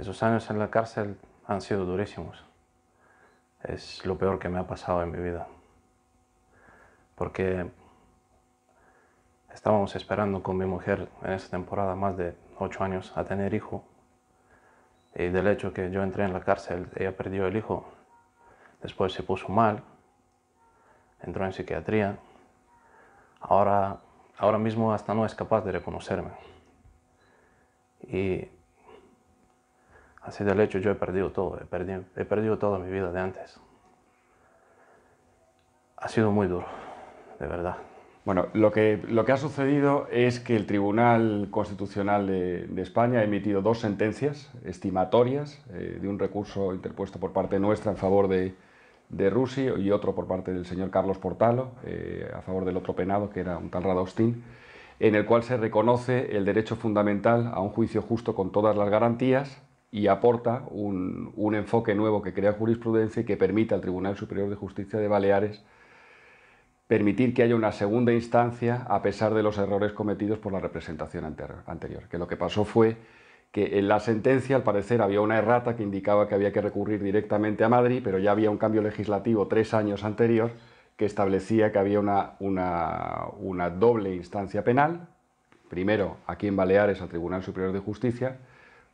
Esos años en la cárcel han sido durísimos. Es lo peor que me ha pasado en mi vida. Porque estábamos esperando con mi mujer en esa temporada más de ocho años a tener hijo. Y del hecho que yo entré en la cárcel, ella perdió el hijo. Después se puso mal, entró en psiquiatría. Ahora, ahora mismo hasta no es capaz de reconocerme. Y sido el hecho, yo he perdido todo, he perdido, he perdido toda mi vida de antes. Ha sido muy duro, de verdad. Bueno, lo que, lo que ha sucedido es que el Tribunal Constitucional de, España ha emitido dos sentencias estimatorias eh, de un recurso interpuesto por parte nuestra en favor de, de Rusi y otro por parte del señor Carlos Portalo eh, a favor del otro penado, que era un tal Radostín, en el cual se reconoce el derecho fundamental a un juicio justo con todas las garantías y aporta un, enfoque nuevo que crea jurisprudencia y que permite al Tribunal Superior de Justicia de Baleares permitir que haya una segunda instancia a pesar de los errores cometidos por la representación anterior. Que lo que pasó fue que en la sentencia, al parecer, había una errata que indicaba que había que recurrir directamente a Madrid, pero ya había un cambio legislativo tres años anterior que establecía que había una, una, una doble instancia penal, primero aquí en Baleares al Tribunal Superior de Justicia,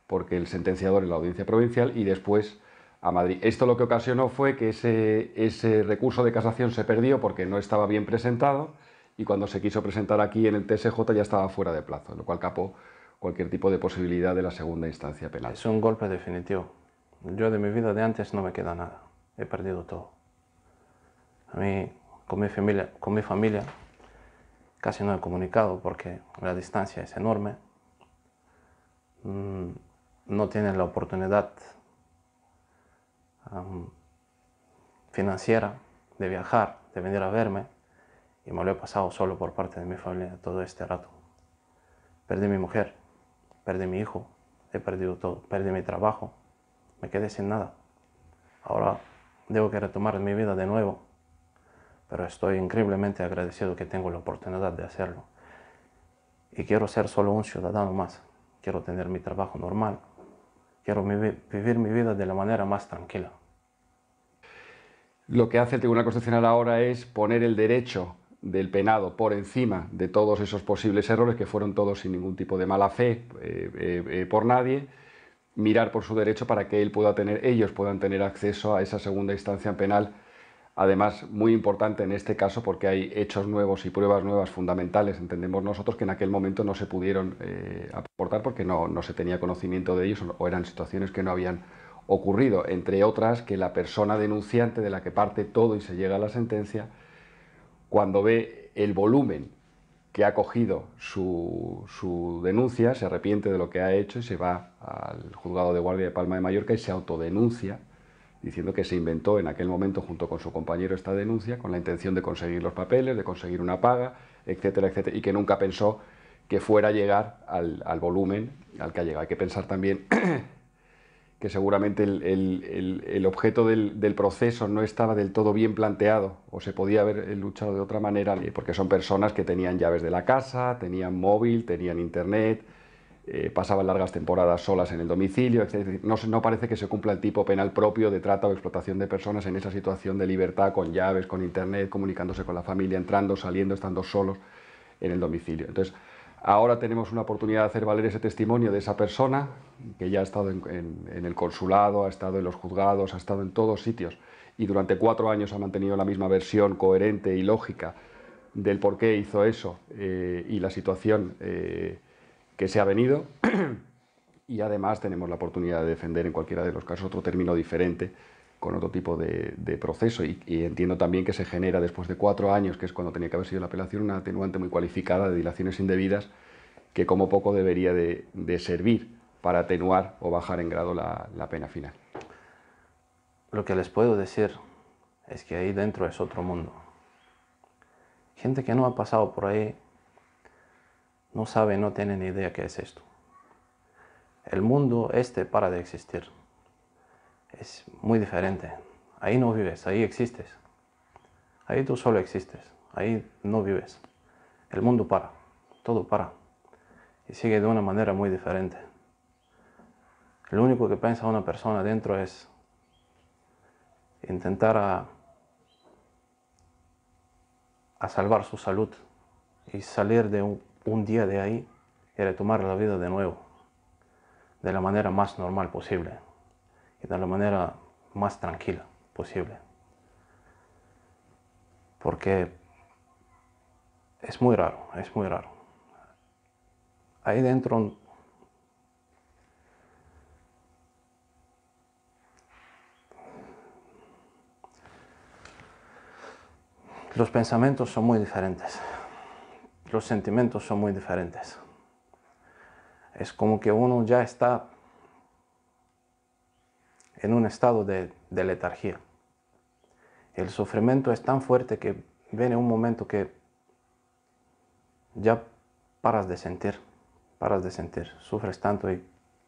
porque el sentenciador en la audiencia provincial y después a Madrid. Esto lo que ocasionó fue que ese, ese recurso de casación se perdió porque no estaba bien presentado y cuando se quiso presentar aquí en el TSJ ya estaba fuera de plazo, lo cual capó cualquier tipo de posibilidad de la segunda instancia penal. Es un golpe definitivo. Yo de mi vida de antes no me queda nada. He perdido todo. A mí, con mi familia, con mi familia casi no he comunicado porque la distancia es enorme. Mm, no tienen la oportunidad financiera de viajar, de venir a verme, y me lo he pasado solo por parte de mi familia todo este rato. Perdí mi mujer, perdí mi hijo, he perdido todo, perdí mi trabajo, me quedé sin nada. Ahora debo que retomar mi vida de nuevo, pero estoy increíblemente agradecido que tengo la oportunidad de hacerlo. Y quiero ser solo un ciudadano más, quiero tener mi trabajo normal, quiero vivir mi vida de la manera más tranquila. Lo que hace el Tribunal Constitucional ahora es poner el derecho del penado por encima de todos esos posibles errores, que fueron todos sin ningún tipo de mala fe eh, eh, eh, por nadie, mirar por su derecho para que él pueda tener, ellos puedan tener acceso a esa segunda instancia penal Además, muy importante en este caso porque hay hechos nuevos y pruebas nuevas fundamentales, entendemos nosotros, que en aquel momento no se pudieron eh, aportar porque no, se tenía conocimiento de ellos o eran situaciones que no habían ocurrido. Entre otras, que la persona denunciante de la que parte todo y se llega a la sentencia, cuando ve el volumen que ha cogido su, su denuncia, se arrepiente de lo que ha hecho y se va al juzgado de guardia de Palma de Mallorca y se autodenuncia diciendo que se inventó en aquel momento junto con su compañero esta denuncia con la intención de conseguir los papeles, de conseguir una paga, etcétera, etcétera, y que nunca pensó que fuera a llegar al, volumen al que ha llegado. Hay que pensar también que seguramente el, objeto del, proceso no estaba del todo bien planteado o se podía haber luchado de otra manera, porque son personas que tenían llaves de la casa, tenían móvil, tenían internet, eh, pasaban largas temporadas solas en el domicilio, etc. No, parece que se cumpla el tipo penal propio de trata o explotación de personas en esa situación de libertad, con llaves, con internet, comunicándose con la familia, entrando, saliendo, estando solos en el domicilio. Entonces, ahora tenemos una oportunidad de hacer valer ese testimonio de esa persona que ya ha estado en, el consulado, ha estado en los juzgados, ha estado en todos sitios y durante cuatro años ha mantenido la misma versión coherente y lógica del por qué hizo eso eh, y la situación eh, que se ha venido. y además tenemos la oportunidad de defender en cualquiera de los casos otro término diferente con otro tipo de, proceso y, entiendo también que se genera después de cuatro años, que es cuando tenía que haber sido la apelación, una atenuante muy cualificada de dilaciones indebidas que como poco debería de, servir para atenuar o bajar en grado la, la, pena final. Lo que les puedo decir es que ahí dentro es otro mundo. Gente que no ha pasado por ahí no sabe, no tienen idea qué es esto. El mundo este para de existir. Es muy diferente. Ahí no vives, ahí existes. Ahí tú solo existes, ahí no vives. El mundo para, todo para. Y sigue de una manera muy diferente. Lo único que piensa una persona dentro es intentar a salvar su salud y salir de un, un día de ahí y retomar la vida de nuevo, de la manera más normal posible y de la manera más tranquila posible. Porque es muy raro, es muy raro. Ahí dentro los pensamientos son muy diferentes los sentimientos son muy diferentes. Es como que uno ya está en un estado de, de letargía. El sufrimiento es tan fuerte que viene un momento que ya paras de sentir, paras de sentir, sufres tanto y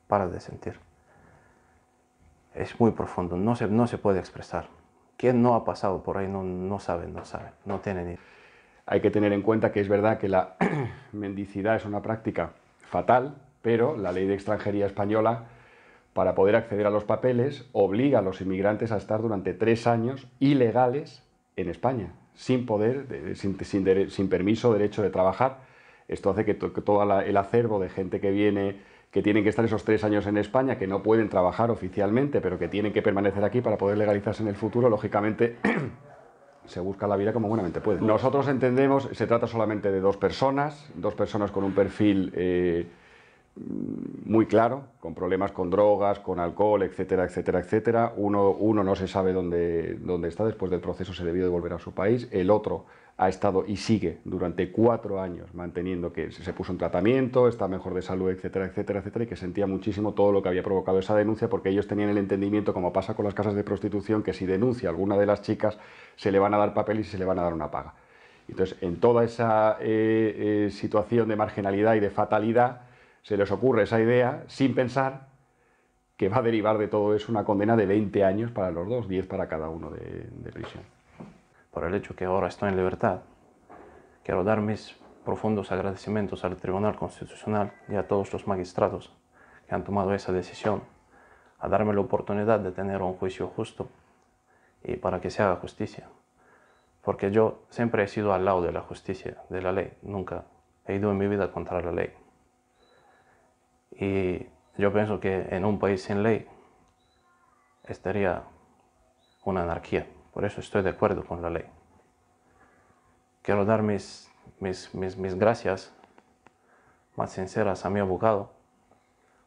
paras de sentir. Es muy profundo, no se, puede expresar. Quien no ha pasado por ahí no, no sabe, no sabe, no tiene ni... Hay que tener en cuenta que es verdad que la mendicidad es una práctica fatal, pero la ley de extranjería española, para poder acceder a los papeles, obliga a los inmigrantes a estar durante tres años ilegales en España, sin poder, sin, permiso, derecho de trabajar. Esto hace que todo el acervo de gente que viene, que tienen que estar esos tres años en España, que no pueden trabajar oficialmente, pero que tienen que permanecer aquí para poder legalizarse en el futuro, lógicamente se busca la vida como buenamente puede. Nosotros entendemos, se trata solamente de dos personas, dos personas con un perfil eh, muy claro, con problemas con drogas, con alcohol, etcétera, etcétera, etcétera. Uno, no se sabe dónde, dónde está, después del proceso se debió devolver a su país, el otro ha estado y sigue durante cuatro años manteniendo que se puso un tratamiento, está mejor de salud, etcétera, etcétera, etcétera, y que sentía muchísimo todo lo que había provocado esa denuncia, porque ellos tenían el entendimiento, como pasa con las casas de prostitución, que si denuncia alguna de las chicas, se le van a dar papel y se le van a dar una paga. Entonces, en toda esa eh, eh, situación de marginalidad y de fatalidad, se les ocurre esa idea sin pensar que va a derivar de todo eso una condena de 20 años para los dos, 10 para cada uno de prisión por el hecho que ahora estoy en libertad, quiero dar mis profundos agradecimientos al Tribunal Constitucional y a todos los magistrados que han tomado esa decisión, a darme la oportunidad de tener un juicio justo y para que se haga justicia. Porque yo siempre he sido al lado de la justicia, de la ley, nunca he ido en mi vida contra la ley. Y yo pienso que en un país sin ley estaría una anarquía. Por eso estoy de acuerdo con la ley. Quiero dar mis, gracias más sinceras a mi abogado,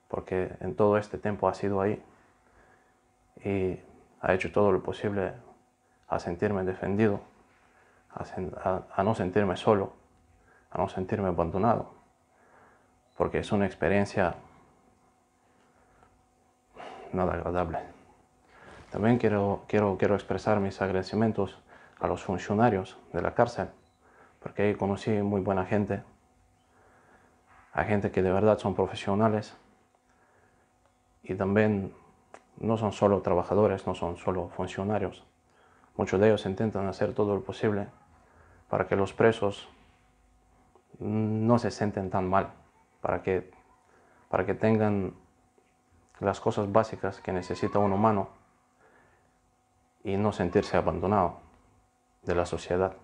porque en todo este tiempo ha sido ahí y ha hecho todo lo posible a sentirme defendido, a no sentirme solo, a no sentirme abandonado, porque es una experiencia nada agradable. También quiero, quiero, quiero expresar mis agradecimientos a los funcionarios de la cárcel, porque ahí conocí muy buena gente, a gente que de verdad son profesionales y también no son solo trabajadores, no son solo funcionarios. Muchos de ellos intentan hacer todo lo posible para que los presos no se sienten tan mal, para que, para que tengan las cosas básicas que necesita un humano y no sentirse abandonado de la sociedad.